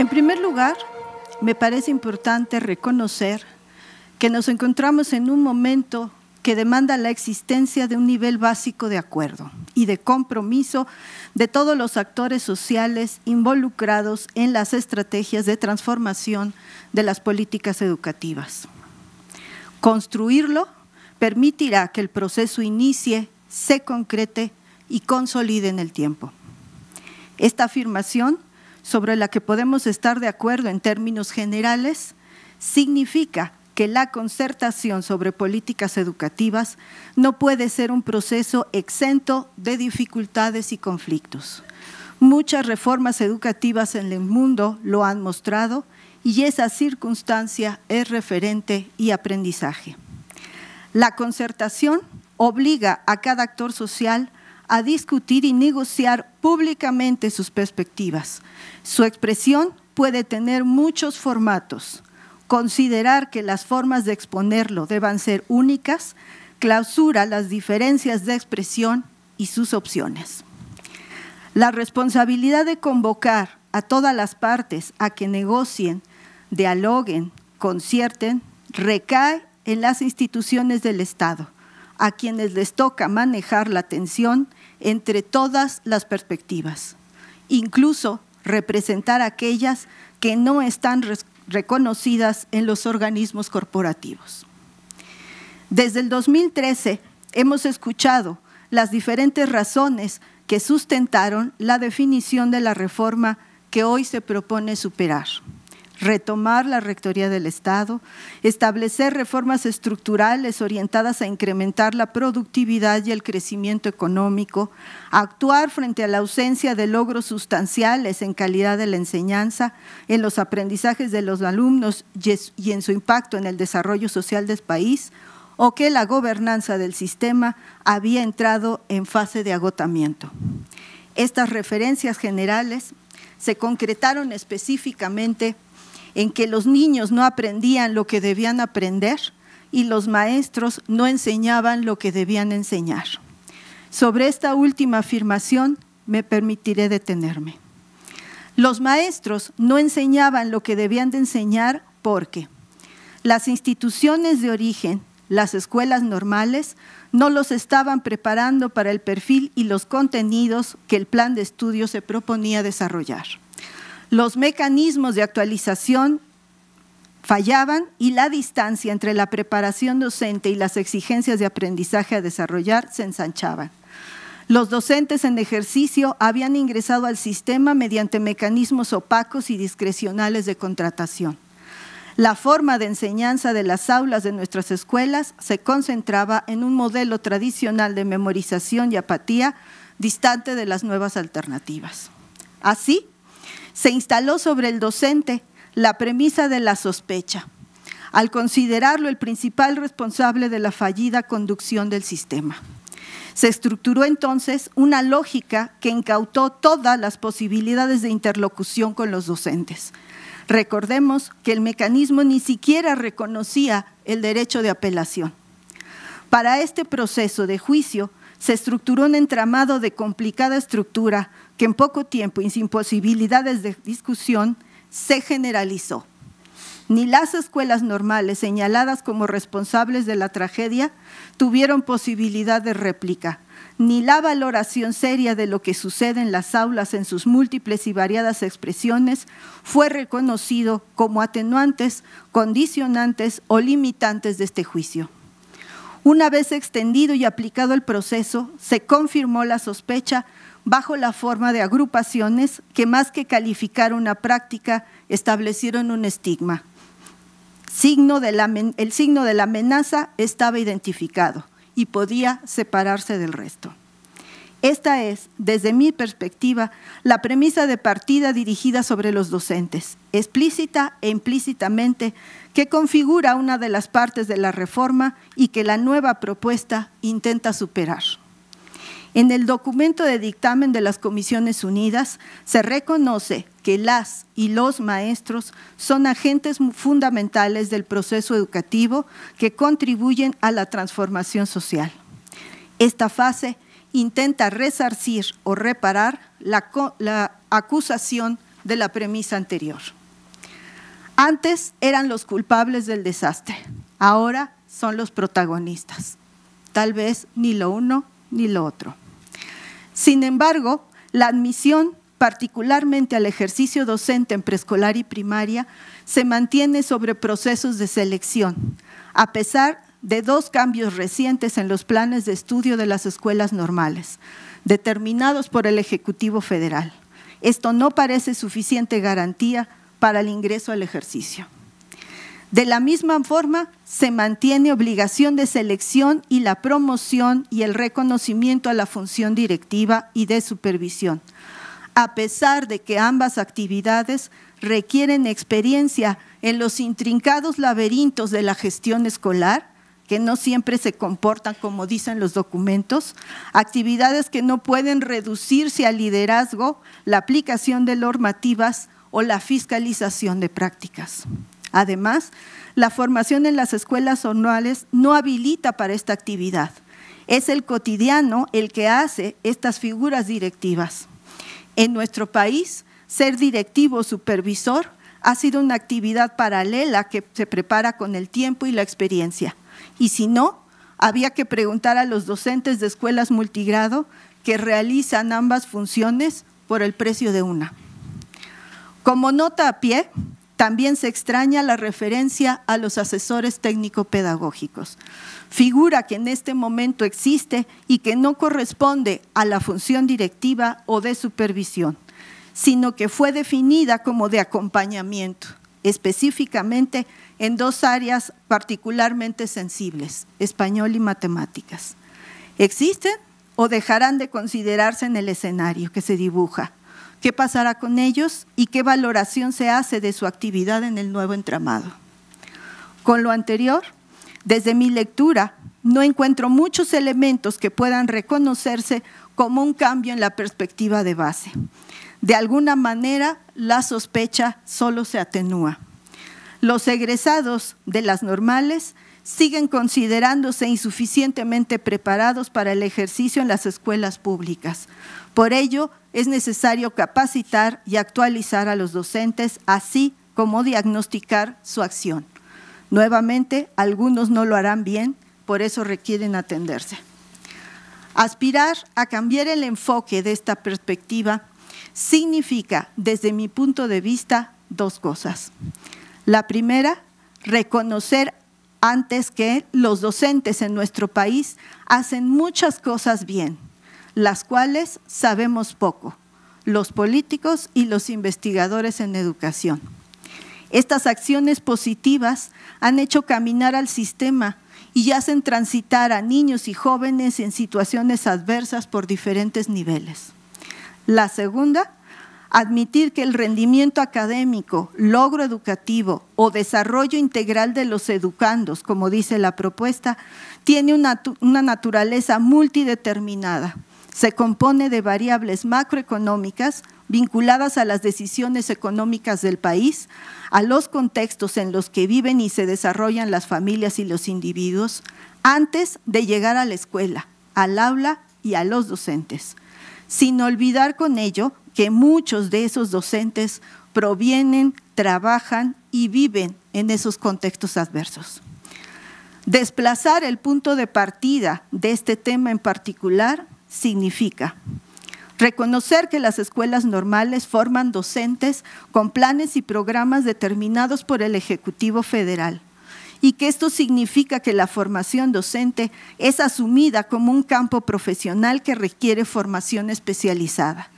En primer lugar, me parece importante reconocer que nos encontramos en un momento que demanda la existencia de un nivel básico de acuerdo y de compromiso de todos los actores sociales involucrados en las estrategias de transformación de las políticas educativas. Construirlo permitirá que el proceso inicie, se concrete y consolide en el tiempo. Esta afirmación sobre la que podemos estar de acuerdo en términos generales, significa que la concertación sobre políticas educativas no puede ser un proceso exento de dificultades y conflictos. Muchas reformas educativas en el mundo lo han mostrado y esa circunstancia es referente y aprendizaje. La concertación obliga a cada actor social a discutir y negociar públicamente sus perspectivas. Su expresión puede tener muchos formatos. Considerar que las formas de exponerlo deban ser únicas clausura las diferencias de expresión y sus opciones. La responsabilidad de convocar a todas las partes a que negocien, dialoguen, concierten, recae en las instituciones del Estado, a quienes les toca manejar la tensión entre todas las perspectivas, incluso representar aquellas que no están reconocidas en los organismos corporativos. Desde el 2013 hemos escuchado las diferentes razones que sustentaron la definición de la reforma que hoy se propone superar retomar la Rectoría del Estado, establecer reformas estructurales orientadas a incrementar la productividad y el crecimiento económico, actuar frente a la ausencia de logros sustanciales en calidad de la enseñanza, en los aprendizajes de los alumnos y en su impacto en el desarrollo social del país, o que la gobernanza del sistema había entrado en fase de agotamiento. Estas referencias generales se concretaron específicamente en que los niños no aprendían lo que debían aprender y los maestros no enseñaban lo que debían enseñar. Sobre esta última afirmación me permitiré detenerme. Los maestros no enseñaban lo que debían de enseñar porque las instituciones de origen, las escuelas normales, no los estaban preparando para el perfil y los contenidos que el plan de estudio se proponía desarrollar. Los mecanismos de actualización fallaban y la distancia entre la preparación docente y las exigencias de aprendizaje a desarrollar se ensanchaba. Los docentes en ejercicio habían ingresado al sistema mediante mecanismos opacos y discrecionales de contratación. La forma de enseñanza de las aulas de nuestras escuelas se concentraba en un modelo tradicional de memorización y apatía distante de las nuevas alternativas. Así, se instaló sobre el docente la premisa de la sospecha, al considerarlo el principal responsable de la fallida conducción del sistema. Se estructuró entonces una lógica que incautó todas las posibilidades de interlocución con los docentes. Recordemos que el mecanismo ni siquiera reconocía el derecho de apelación. Para este proceso de juicio se estructuró un entramado de complicada estructura que en poco tiempo y sin posibilidades de discusión se generalizó. Ni las escuelas normales señaladas como responsables de la tragedia tuvieron posibilidad de réplica, ni la valoración seria de lo que sucede en las aulas en sus múltiples y variadas expresiones fue reconocido como atenuantes, condicionantes o limitantes de este juicio. Una vez extendido y aplicado el proceso, se confirmó la sospecha bajo la forma de agrupaciones que más que calificar una práctica, establecieron un estigma. Signo el signo de la amenaza estaba identificado y podía separarse del resto. Esta es, desde mi perspectiva, la premisa de partida dirigida sobre los docentes, explícita e implícitamente, que configura una de las partes de la reforma y que la nueva propuesta intenta superar. En el documento de dictamen de las Comisiones Unidas se reconoce que las y los maestros son agentes fundamentales del proceso educativo que contribuyen a la transformación social. Esta fase intenta resarcir o reparar la, acusación de la premisa anterior. Antes eran los culpables del desastre, ahora son los protagonistas. Tal vez ni lo uno ni lo otro. Sin embargo, la admisión, particularmente al ejercicio docente en preescolar y primaria, se mantiene sobre procesos de selección, a pesar de dos cambios recientes en los planes de estudio de las escuelas normales, determinados por el Ejecutivo Federal. Esto no parece suficiente garantía para el ingreso al ejercicio. De la misma forma, se mantiene obligación de selección y la promoción y el reconocimiento a la función directiva y de supervisión, a pesar de que ambas actividades requieren experiencia en los intrincados laberintos de la gestión escolar que no siempre se comportan como dicen los documentos, actividades que no pueden reducirse al liderazgo, la aplicación de normativas o la fiscalización de prácticas. Además, la formación en las escuelas anuales no habilita para esta actividad. Es el cotidiano el que hace estas figuras directivas. En nuestro país, ser directivo o supervisor ha sido una actividad paralela que se prepara con el tiempo y la experiencia y si no, había que preguntar a los docentes de escuelas multigrado que realizan ambas funciones por el precio de una. Como nota a pie, también se extraña la referencia a los asesores técnico-pedagógicos, figura que en este momento existe y que no corresponde a la función directiva o de supervisión, sino que fue definida como de acompañamiento, específicamente en dos áreas particularmente sensibles, español y matemáticas. ¿Existen o dejarán de considerarse en el escenario que se dibuja? ¿Qué pasará con ellos y qué valoración se hace de su actividad en el nuevo entramado? Con lo anterior, desde mi lectura, no encuentro muchos elementos que puedan reconocerse como un cambio en la perspectiva de base. De alguna manera, la sospecha solo se atenúa. Los egresados de las normales siguen considerándose insuficientemente preparados para el ejercicio en las escuelas públicas. Por ello, es necesario capacitar y actualizar a los docentes, así como diagnosticar su acción. Nuevamente, algunos no lo harán bien, por eso requieren atenderse. Aspirar a cambiar el enfoque de esta perspectiva significa, desde mi punto de vista, dos cosas. La primera, reconocer antes que los docentes en nuestro país hacen muchas cosas bien, las cuales sabemos poco, los políticos y los investigadores en educación. Estas acciones positivas han hecho caminar al sistema y hacen transitar a niños y jóvenes en situaciones adversas por diferentes niveles. La segunda, admitir que el rendimiento académico, logro educativo o desarrollo integral de los educandos, como dice la propuesta, tiene una, naturaleza multideterminada. Se compone de variables macroeconómicas vinculadas a las decisiones económicas del país, a los contextos en los que viven y se desarrollan las familias y los individuos, antes de llegar a la escuela, al aula y a los docentes sin olvidar con ello que muchos de esos docentes provienen, trabajan y viven en esos contextos adversos. Desplazar el punto de partida de este tema en particular significa Reconocer que las escuelas normales forman docentes con planes y programas determinados por el Ejecutivo Federal y que esto significa que la formación docente es asumida como un campo profesional que requiere formación especializada.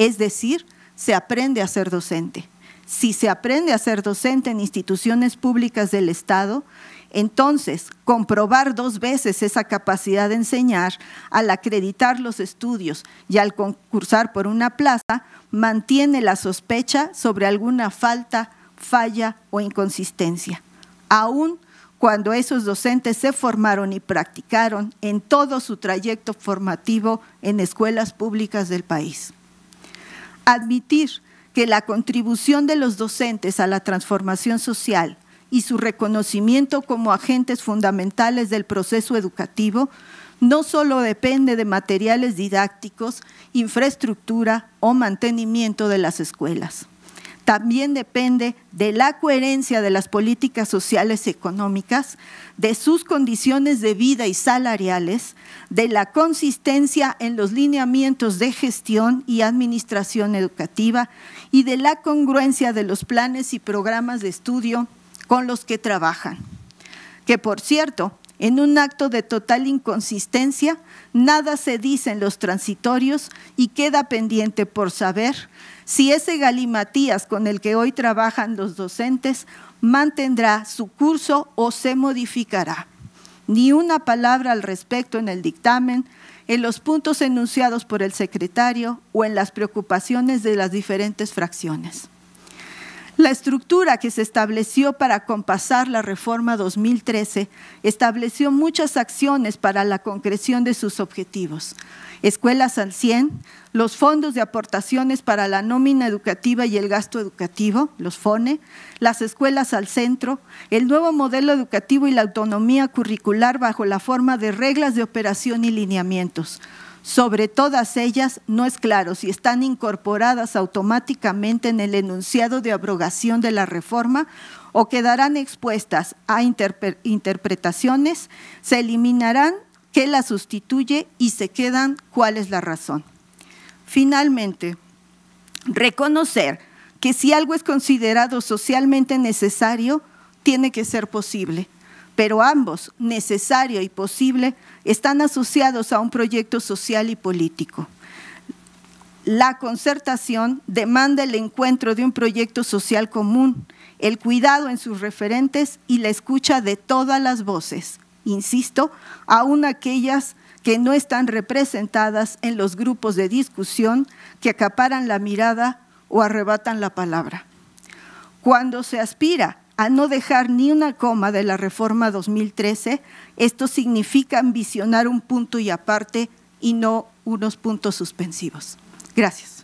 Es decir, se aprende a ser docente. Si se aprende a ser docente en instituciones públicas del Estado, entonces, comprobar dos veces esa capacidad de enseñar al acreditar los estudios y al concursar por una plaza mantiene la sospecha sobre alguna falta, falla o inconsistencia, aun cuando esos docentes se formaron y practicaron en todo su trayecto formativo en escuelas públicas del país admitir que la contribución de los docentes a la transformación social y su reconocimiento como agentes fundamentales del proceso educativo no solo depende de materiales didácticos, infraestructura o mantenimiento de las escuelas también depende de la coherencia de las políticas sociales y económicas, de sus condiciones de vida y salariales, de la consistencia en los lineamientos de gestión y administración educativa y de la congruencia de los planes y programas de estudio con los que trabajan. Que por cierto, en un acto de total inconsistencia, nada se dice en los transitorios y queda pendiente por saber si ese galimatías con el que hoy trabajan los docentes mantendrá su curso o se modificará. Ni una palabra al respecto en el dictamen, en los puntos enunciados por el secretario o en las preocupaciones de las diferentes fracciones. La estructura que se estableció para compasar la reforma 2013 estableció muchas acciones para la concreción de sus objetivos. Escuelas al 100, los fondos de aportaciones para la nómina educativa y el gasto educativo, los FONE, las escuelas al centro, el nuevo modelo educativo y la autonomía curricular bajo la forma de reglas de operación y lineamientos sobre todas ellas no es claro si están incorporadas automáticamente en el enunciado de abrogación de la reforma o quedarán expuestas a interpretaciones, se eliminarán, qué la sustituye y se quedan cuál es la razón. Finalmente, reconocer que si algo es considerado socialmente necesario, tiene que ser posible pero ambos, necesario y posible, están asociados a un proyecto social y político. La concertación demanda el encuentro de un proyecto social común, el cuidado en sus referentes y la escucha de todas las voces, insisto, aún aquellas que no están representadas en los grupos de discusión que acaparan la mirada o arrebatan la palabra. Cuando se aspira a no dejar ni una coma de la reforma 2013. Esto significa ambicionar un punto y aparte y no unos puntos suspensivos. Gracias.